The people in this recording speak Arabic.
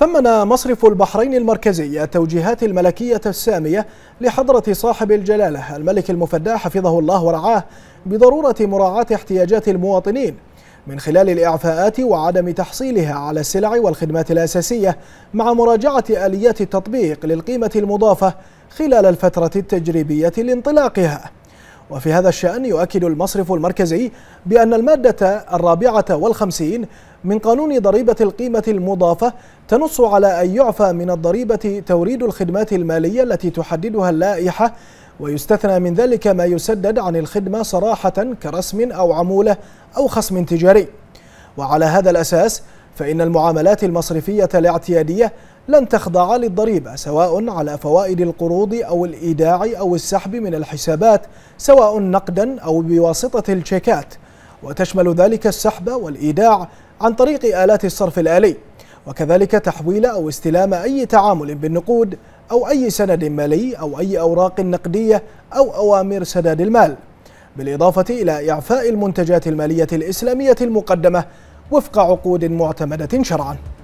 ثمن مصرف البحرين المركزي التوجيهات الملكية السامية لحضرة صاحب الجلالة الملك المفدى حفظه الله ورعاه بضرورة مراعاة احتياجات المواطنين من خلال الإعفاءات وعدم تحصيلها على السلع والخدمات الأساسية مع مراجعة آليات التطبيق للقيمة المضافة خلال الفترة التجريبية لانطلاقها وفي هذا الشأن يؤكد المصرف المركزي بأن المادة الرابعة والخمسين من قانون ضريبة القيمة المضافة تنص على أن يعفى من الضريبة توريد الخدمات المالية التي تحددها اللائحة ويستثنى من ذلك ما يسدد عن الخدمة صراحة كرسم أو عمولة أو خصم تجاري وعلى هذا الأساس فإن المعاملات المصرفية الاعتيادية لن تخضع للضريبة سواء على فوائد القروض أو الإيداع أو السحب من الحسابات سواء نقدا أو بواسطة الشيكات وتشمل ذلك السحب والإيداع عن طريق آلات الصرف الآلي وكذلك تحويل أو استلام أي تعامل بالنقود أو أي سند مالي أو أي أوراق نقدية أو أوامر سداد المال بالإضافة إلى إعفاء المنتجات المالية الإسلامية المقدمة وفق عقود معتمدة شرعاً